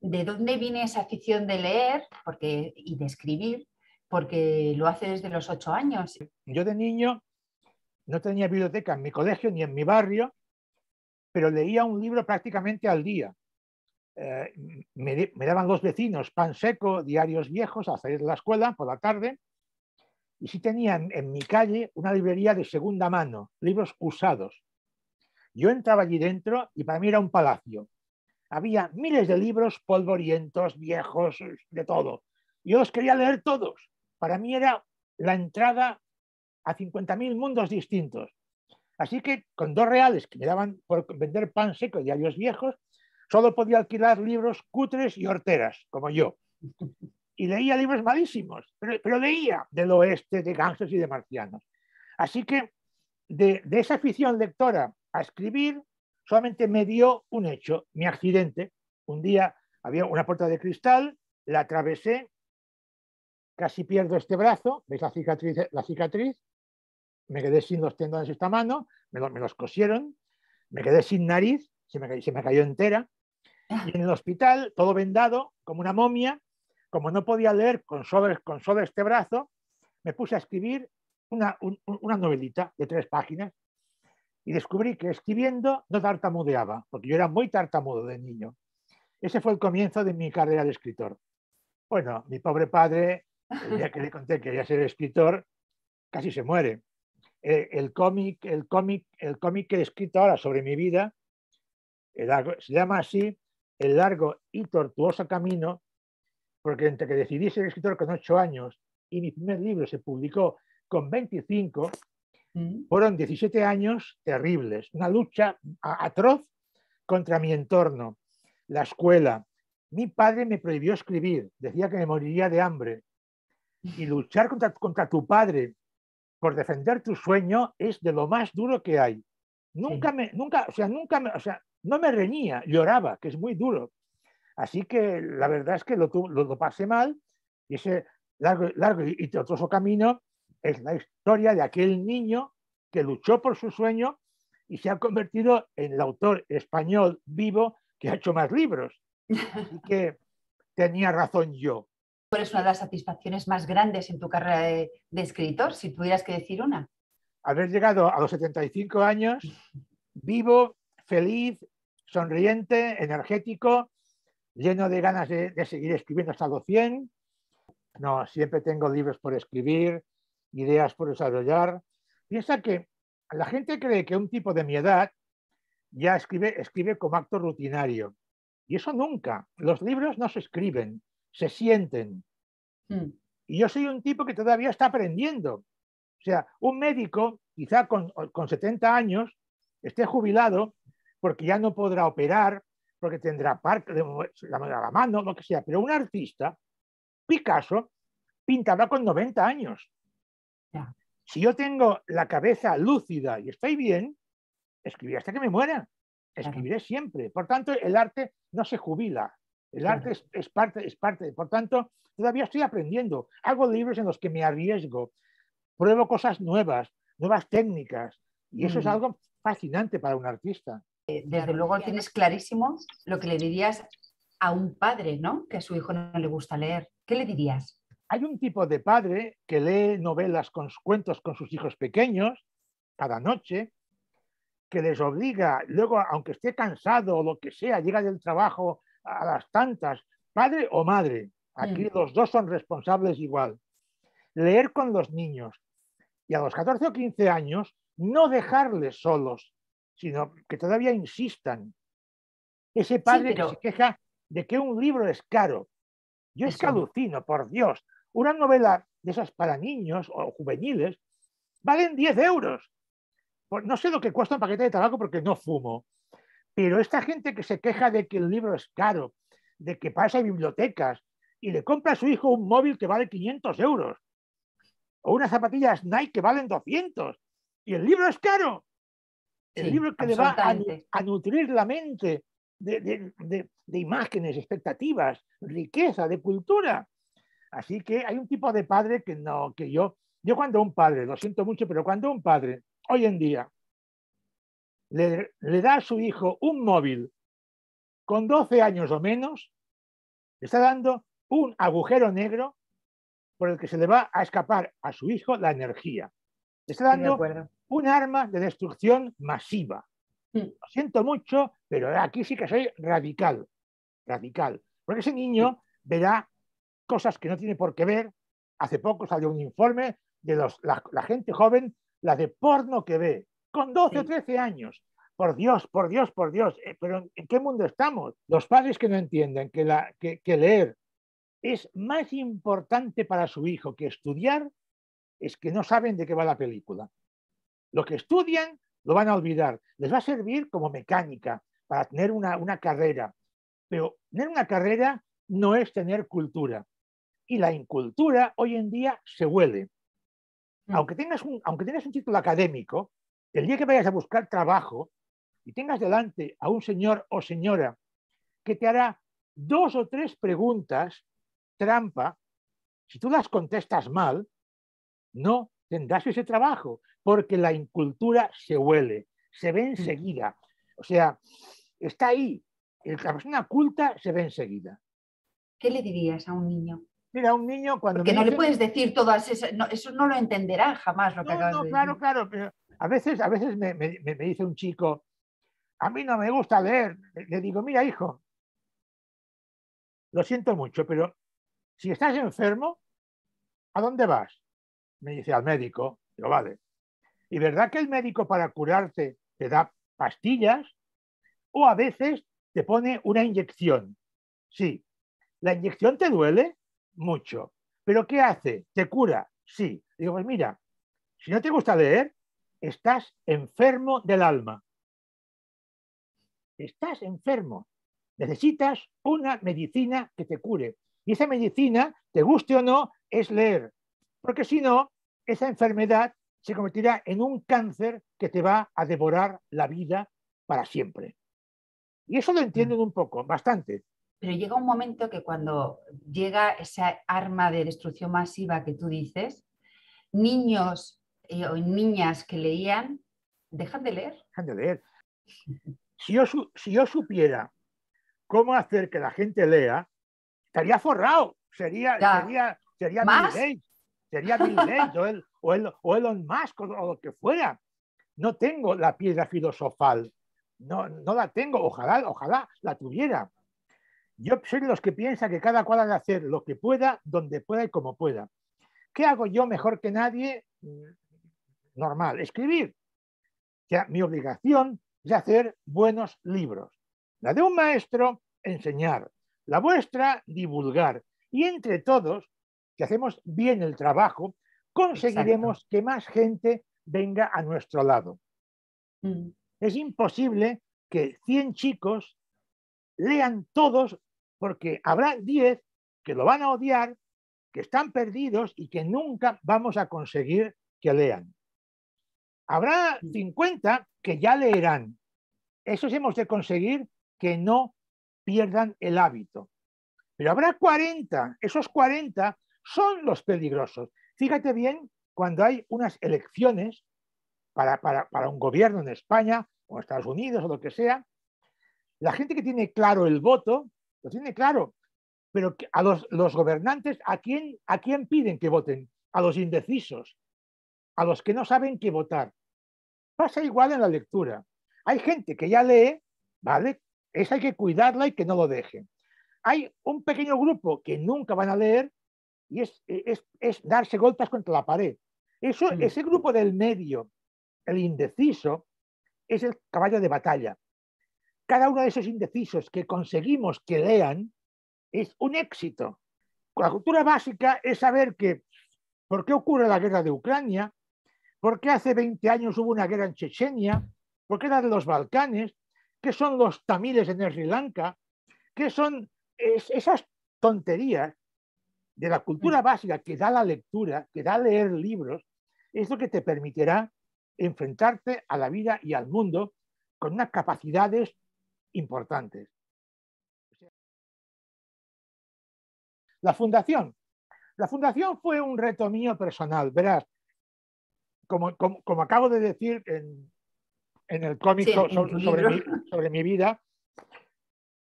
de dónde viene esa afición de leer porque, y de escribir, porque lo hace desde los ocho años. Yo de niño no tenía biblioteca en mi colegio ni en mi barrio, pero leía un libro prácticamente al día. Eh, me, daban los vecinos pan seco, diarios viejos, hasta salir de la escuela por la tarde. Y sí tenía en, en mi calle una librería de segunda mano, libros usados. Yo entraba allí dentro y para mí era un palacio había miles de libros polvorientos, viejos, de todo. Yo los quería leer todos. Para mí era la entrada a 50.000 mundos distintos. Así que con dos reales que me daban por vender pan seco y diarios viejos, solo podía alquilar libros cutres y horteras, como yo. Y leía libros malísimos, pero, leía del oeste, de gansos y de marcianos. Así que de esa afición lectora a escribir, solamente me dio un hecho, mi accidente. Un día había una puerta de cristal, la atravesé, casi pierdo este brazo, veis la cicatriz, la cicatriz? me quedé sin los tendones de esta mano, me, los cosieron, me quedé sin nariz, se me, cayó entera, y en el hospital, todo vendado, como una momia, como no podía leer con sobre, con este brazo, me puse a escribir una novelita de tres páginas y descubrí que escribiendo no tartamudeaba, porque yo era muy tartamudo de niño. Ese fue el comienzo de mi carrera de escritor. Bueno, mi pobre padre, el día que le conté que quería ser escritor, casi se muere. Eh, el cómic, el cómic, el cómic que he escrito ahora sobre mi vida se llama así El largo y tortuoso camino, porque entre que decidí ser escritor con ocho años y mi primer libro se publicó con 25, fueron 17 años terribles, una lucha atroz contra mi entorno, la escuela. Mi padre me prohibió escribir, decía que me moriría de hambre. Y luchar contra, tu padre por defender tu sueño es de lo más duro que hay. Nunca me, nunca, o sea, nunca me, o sea, no me reñía, lloraba, que es muy duro. Así que la verdad es que lo, lo, pasé mal y ese largo, largo y tortuoso camino es la historia de aquel niño que luchó por su sueño y se ha convertido en el autor español vivo que ha hecho más libros. Así que tenía razón yo. ¿Cuál es una de las satisfacciones más grandes en tu carrera de, escritor, si tuvieras que decir una? Haber llegado a los 75 años vivo, feliz, sonriente, energético, lleno de ganas de, de seguir escribiendo hasta los 100. No, siempre tengo libros por escribir, ideas por desarrollar. Piensa que la gente cree que un tipo de mi edad ya escribe, escribe como acto rutinario. Y eso nunca. Los libros no se escriben, se sienten. Hmm. Y yo soy un tipo que todavía está aprendiendo. O sea, un médico, quizá con, 70 años, esté jubilado porque ya no podrá operar, porque tendrá parte de la, mano, lo que sea. Pero un artista, Picasso, pintaba con 90 años. Si yo tengo la cabeza lúcida y estoy bien, escribiré hasta que me muera. Escribiré siempre. Por tanto, el arte no se jubila. El arte es, parte, es parte. Por tanto, todavía estoy aprendiendo. Hago libros en los que me arriesgo. Pruebo cosas nuevas, nuevas técnicas. Y eso es mm. algo fascinante para un artista. Eh, desde luego tienes clarísimo lo que le dirías a un padre, ¿no? Que a su hijo no le gusta leer. ¿Qué le dirías? hay un tipo de padre que lee novelas con cuentos con sus hijos pequeños cada noche, que les obliga, luego, aunque esté cansado o lo que sea, llega del trabajo a las tantas, padre o madre, aquí mm. los dos son responsables igual, leer con los niños y a los 14 o 15 años no dejarles solos, sino que todavía insistan. Ese padre que se queja de que un libro es caro, yo es que alucino, por Dios. Una novela de esas para niños o juveniles valen 10 euros. Pues no sé lo que cuesta un paquete de tabaco porque no fumo. Pero esta gente que se queja de que el libro es caro, de que pasa en bibliotecas y le compra a su hijo un móvil que vale 500 euros o unas zapatillas Nike que valen 200 y el libro es caro. El libro que le va a nutrir la mente, de, imágenes, expectativas, riqueza, de cultura. Así que hay un tipo de padre que no, que yo, yo cuando un padre, lo siento mucho, pero cuando un padre hoy en día le, le da a su hijo un móvil con 12 años o menos, le está dando un agujero negro por el que se le va a escapar a su hijo la energía. Le está dando un arma de destrucción masiva. Mm. Lo siento mucho, pero aquí sí que soy radical, radical. Porque ese niño verá cosas que no tiene por qué ver. Hace poco salió un informe de los, la, gente joven, la de porno que ve, con 12 o 13 años. Por Dios, por Dios, por Dios. Eh, pero ¿en qué mundo estamos? Los padres que no entienden que, la, que leer es más importante para su hijo que estudiar, es que no saben de qué va la película. Lo que estudian lo van a olvidar. Les va a servir como mecánica para tener una, carrera. Pero tener una carrera no es tener cultura. Y la incultura hoy en día se huele. Mm. Aunque tengas aunque tengas un título académico, el día que vayas a buscar trabajo y tengas delante a un señor o señora que te hará dos o tres preguntas trampa, si tú las contestas mal, no tendrás ese trabajo porque la incultura se huele, se ve mm. enseguida. O sea, está ahí. La persona culta se ve enseguida. ¿Qué le dirías a un niño? Mira, un niño cuando... Que no le puedes decir todas esas... eso no lo entenderán jamás lo que acabas claro, claro, pero a veces, a veces me, dice un chico, a mí no me gusta leer. Le digo, mira, hijo, lo siento mucho, pero si estás enfermo, ¿a dónde vas? Me dice, al médico. pero vale. ¿Y verdad que el médico para curarte te da pastillas? O a veces te pone una inyección. Sí, la inyección te duele mucho. ¿Pero qué hace? ¿Te cura? Sí. Digo, pues mira, si no te gusta leer, estás enfermo del alma. Estás enfermo. Necesitas una medicina que te cure. Y esa medicina, te guste o no, es leer. Porque si no, esa enfermedad se convertirá en un cáncer que te va a devorar la vida para siempre. Y eso lo mm. entienden un poco, bastante. Pero llega un momento que cuando llega esa arma de destrucción masiva que tú dices, niños eh, o niñas que leían dejan de leer. Dejan de leer. Si yo, si yo supiera cómo hacer que la gente lea, estaría forrado. Sería, sería, sería Bill Sería o, el, Elon Musk o, lo que fuera. No tengo la piedra filosofal, no, la tengo, ojalá, ojalá la tuviera. Yo soy los que piensa que cada cual ha de hacer lo que pueda, donde pueda y como pueda. ¿Qué hago yo mejor que nadie? Mm, normal, escribir. mi obligación es hacer buenos libros. La de un maestro, enseñar. La vuestra, divulgar. Y entre todos, que hacemos bien el trabajo, conseguiremos que más gente venga a nuestro lado. Mm. Es imposible que 100 chicos lean todos porque habrá 10 que lo van a odiar, que están perdidos y que nunca vamos a conseguir que lean. Habrá 50 mm. que ya leerán. Esos hemos de conseguir que no pierdan el hábito. Pero habrá 40, esos 40 son los peligrosos, Fíjate bien, cuando hay unas elecciones para, un gobierno en España o en Estados Unidos o lo que sea, la gente que tiene claro el voto, lo tiene claro, pero a los, gobernantes, ¿a quién, ¿a piden que voten? A los indecisos, a los que no saben qué votar. Pasa igual en la lectura. Hay gente que ya lee, ¿vale? Esa hay que cuidarla y que no lo deje. Hay un pequeño grupo que nunca van a leer y es, es, darse golpes contra la pared. Eso, mm. Ese grupo del medio, el indeciso, es el caballo de batalla. Cada uno de esos indecisos que conseguimos que lean es un éxito. La cultura básica es saber que, por qué ocurre la guerra de Ucrania, por qué hace 20 años hubo una guerra en Chechenia, por qué la de los Balcanes, qué son los tamiles en Sri Lanka, qué son esas tonterías de la cultura mm. básica que da la lectura, que da leer libros, es lo que te permitirá enfrentarte a la vida y al mundo con unas capacidades importantes. La fundación. La fundación fue un reto mío personal, verás. Como, acabo de decir en, el cómic sobre, sobre mi vida,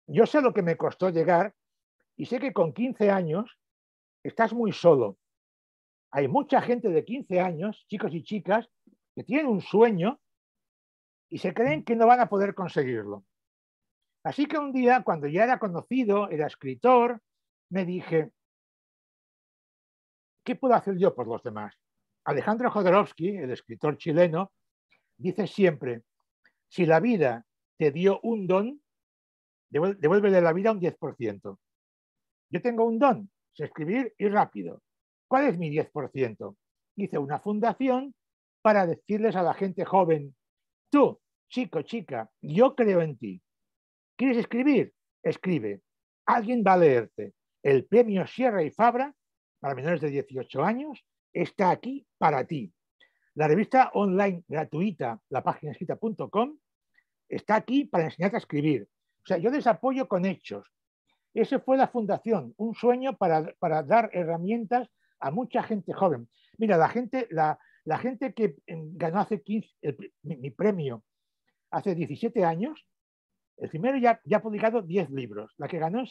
yo sé lo que me costó llegar y sé que con 15 años estás muy solo. Hay mucha gente de 15 años, chicos y chicas, que tienen un sueño y se creen que no van a poder conseguirlo. Así que un día, cuando ya era conocido, era escritor, me dije, ¿qué puedo hacer yo por los demás? Alejandro Jodorowsky, el escritor chileno, dice siempre, si la vida te dio un don, devuélvele la vida un 10%. Yo tengo un don, escribir y rápido. ¿Cuál es mi 10%? Hice una fundación para decirles a la gente joven, tú, chico, chica, yo creo en ti. ¿Quieres escribir? Escribe. Alguien va a leerte. El premio Sierra y Fabra para menores de 18 años está aquí para ti. La revista online gratuita, la página escrita.com, está aquí para enseñarte a escribir. O sea, yo les apoyo con hechos, ese fue la fundación, un sueño para, dar herramientas a mucha gente joven. Mira, la gente, la, gente que em, ganó hace mi, premio hace 17 años, el primero ya, ya ha publicado 10 libros. La que ganó el,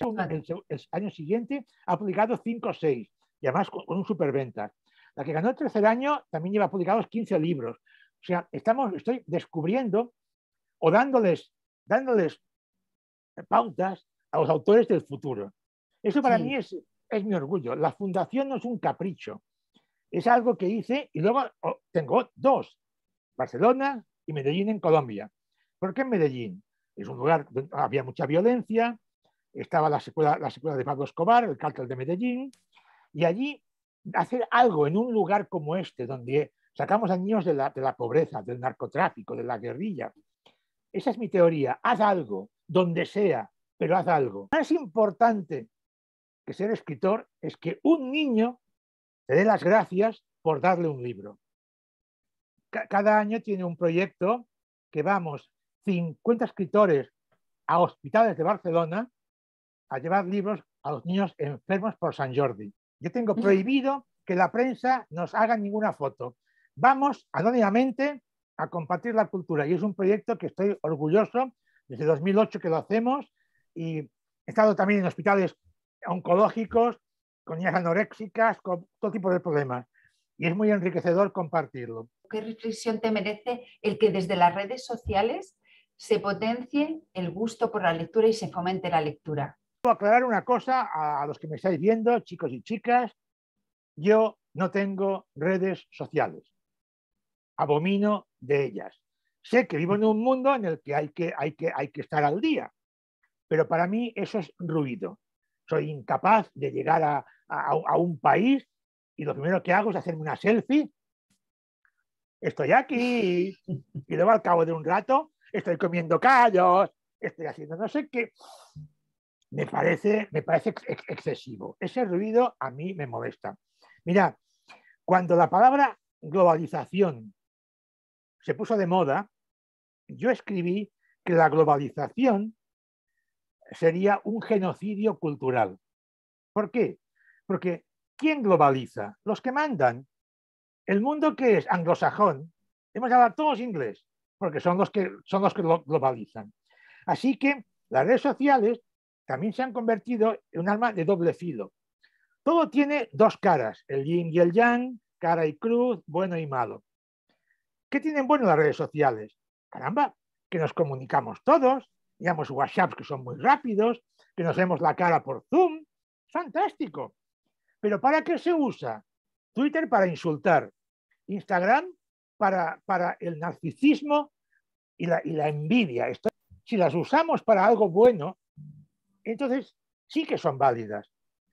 año siguiente ha publicado 5 o 6, y además con, un superventa. La que ganó el tercer año también lleva publicados 15 libros. O sea, estamos, estoy descubriendo o dándoles, dándoles eh, pautas a los autores del futuro. Eso para mí es, es mi orgullo. La fundación no es un capricho, es algo que hice y luego oh, tengo dos, Barcelona y Medellín en Colombia. ¿Por qué Medellín? Es un lugar donde había mucha violencia, estaba la secuela, la de Pablo Escobar, el cártel de Medellín, y allí hacer algo en un lugar como este, donde sacamos a niños de la, de la pobreza, del narcotráfico, de la guerrilla. Esa es mi teoría. Haz algo, donde sea, pero haz algo. Más importante que ser escritor es que un niño te dé las gracias por darle un libro. Cada año tiene un proyecto que vamos 50 escritores a hospitales de Barcelona a llevar libros a los niños enfermos por San Jordi. Yo tengo prohibido que la prensa nos haga ninguna foto. Vamos anónimamente a compartir la cultura y es un proyecto que estoy orgulloso desde 2008 que lo hacemos y he estado también en hospitales oncológicos, con niñas anoréxicas, con todo tipo de problemas. Y es muy enriquecedor compartirlo. ¿Qué reflexión te merece el que desde las redes sociales se potencie el gusto por la lectura y se fomente la lectura? Quiero aclarar una cosa a los que me estáis viendo, chicos y chicas. Yo no tengo redes sociales. Abomino de ellas. Sé que vivo en un mundo en el que hay que, hay que, hay que estar al día pero para mí eso es ruido. Soy incapaz de llegar a, un país y lo primero que hago es hacerme una selfie. Estoy aquí y luego al cabo de un rato estoy comiendo callos, estoy haciendo no sé qué. Me parece, me parece excesivo. Ese ruido a mí me molesta. Mira, cuando la palabra globalización se puso de moda, yo escribí que la globalización sería un genocidio cultural. ¿Por qué? Porque ¿quién globaliza? Los que mandan. El mundo que es anglosajón, hemos hablado todos inglés, porque son los que, son los que globalizan. Así que las redes sociales también se han convertido en un arma de doble filo. Todo tiene dos caras, el yin y el yang, cara y cruz, bueno y malo. ¿Qué tienen bueno las redes sociales? Caramba, que nos comunicamos todos, digamos, WhatsApp que son muy rápidos, que nos vemos la cara por Zoom. Fantástico. Pero ¿para qué se usa? Twitter para insultar, Instagram para, el narcisismo y la, envidia. si las usamos para algo bueno, entonces sí que son válidas.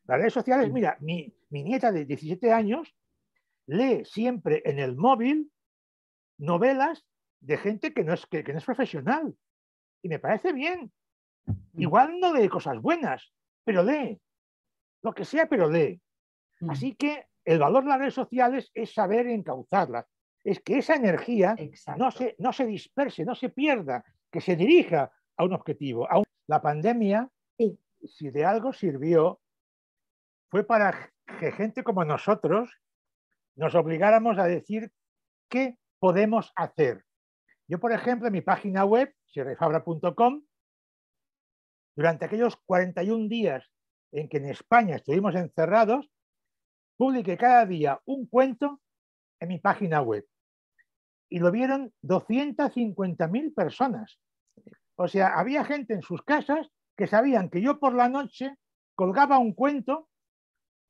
Las redes sociales, mira, mi, nieta de 17 años lee siempre en el móvil novelas de gente que no es, que no es profesional. Y me parece bien. Mm. Igual no de cosas buenas, pero lee. Lo que sea, pero lee. Mm. Así que el valor de las redes sociales es saber encauzarlas. Es que esa energía no se, no se disperse, no se pierda, que se dirija a un objetivo. A La pandemia, si de algo sirvió, fue para que gente como nosotros nos obligáramos a decir qué podemos hacer. Yo, por ejemplo, en mi página web, sierrafabra.com, durante aquellos 41 días en que en España estuvimos encerrados, publiqué cada día un cuento en mi página web. Y lo vieron 250.000 personas. O sea, había gente en sus casas que sabían que yo por la noche colgaba un cuento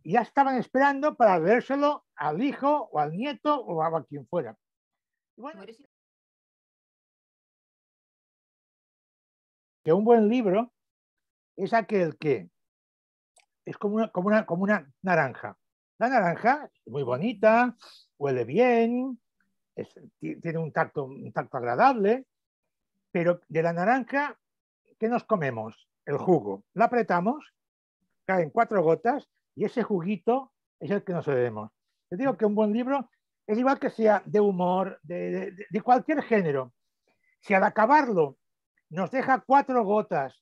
y ya estaban esperando para leérselo al hijo o al nieto o a quien fuera. que un buen libro es aquel que es como una, como una, como una naranja. La naranja es muy bonita, huele bien, tiene un tacto, un tacto agradable, pero de la naranja, ¿qué nos comemos? El jugo. La apretamos, caen cuatro gotas y ese juguito es el que nos debemos. Yo digo que un buen libro es igual que sea de humor, de cualquier género. Si al acabarlo nos deja cuatro gotas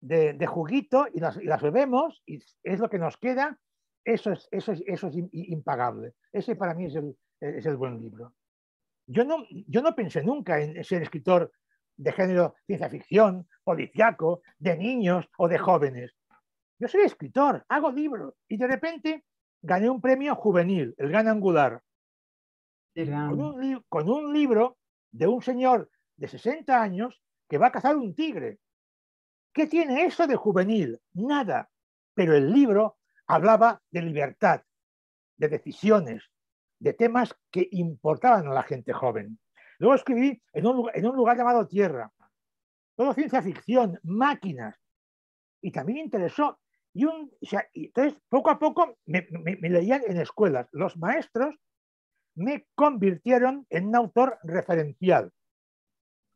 de, juguito y las, bebemos y es lo que nos queda, eso es, eso es, eso impagable. Ese para mí es el, buen libro. Yo no, yo no pensé nunca en ser escritor de género ciencia ficción, policiaco, de niños o de jóvenes. Yo soy escritor, hago libros y de repente gané un premio juvenil, el Gran Angular, con un libro de un señor de 60 años que va a cazar un tigre. ¿Qué tiene eso de juvenil? Nada. Pero el libro hablaba de libertad, de decisiones, de temas que importaban a la gente joven. Luego escribí en un, lugar llamado Tierra. Todo ciencia ficción, máquinas. Y también interesó. Y, entonces, poco a poco me, me leían en escuelas. Los maestros me convirtieron en un autor referencial.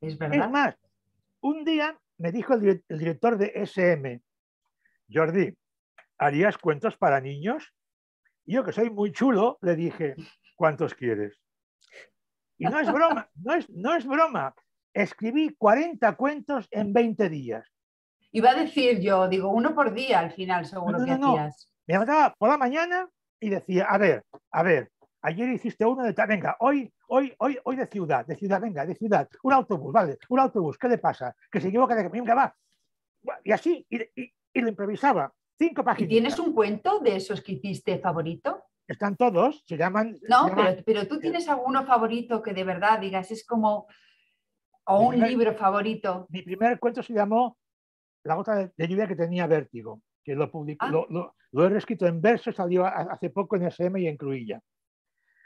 Es verdad. más, un día me dijo el, director de SM, Jordi, ¿harías cuentos para niños? Y yo, que soy muy chulo, le dije, ¿cuántos quieres? Y no es broma, no es, no es broma. Escribí 40 cuentos en 20 días. Iba a decir yo, digo, uno por día al final, seguro no, que Me levantaba por la mañana y decía, a ver, a ver, Ayer hiciste uno de tal, venga, hoy, hoy, hoy, hoy de ciudad, de ciudad, venga, de ciudad, un autobús, vale, un autobús, ¿qué le pasa? Que se equivoca de que venga, va. Y así, y, lo improvisaba. Cinco páginas. ¿Tienes un cuento de esos que hiciste favorito? Están todos, se llaman. No, Pero, tú eh, tienes alguno favorito que de verdad digas, es como. O un libro favorito. Mi primer cuento se llamó La gota de lluvia que tenía vértigo, que lo, publicó, ah. lo, lo, he reescrito en verso, salió hace poco en SM y en Cruilla.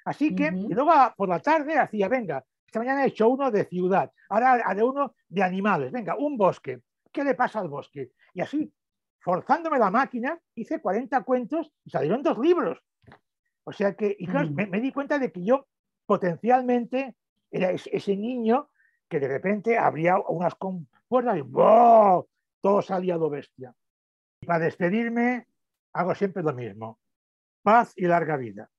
Así que, y luego por la tarde hacía, venga, esta mañana he hecho uno de ciudad, ahora haré uno de animales, venga, un bosque, ¿qué le pasa al bosque? Y así, forzándome la máquina, hice 40 cuentos y salieron dos libros. O sea que, y me, di cuenta de que yo potencialmente era ese, niño que de repente abría unas compuertas y Todo salía lo bestia. Y para despedirme, hago siempre lo mismo. Paz y larga vida.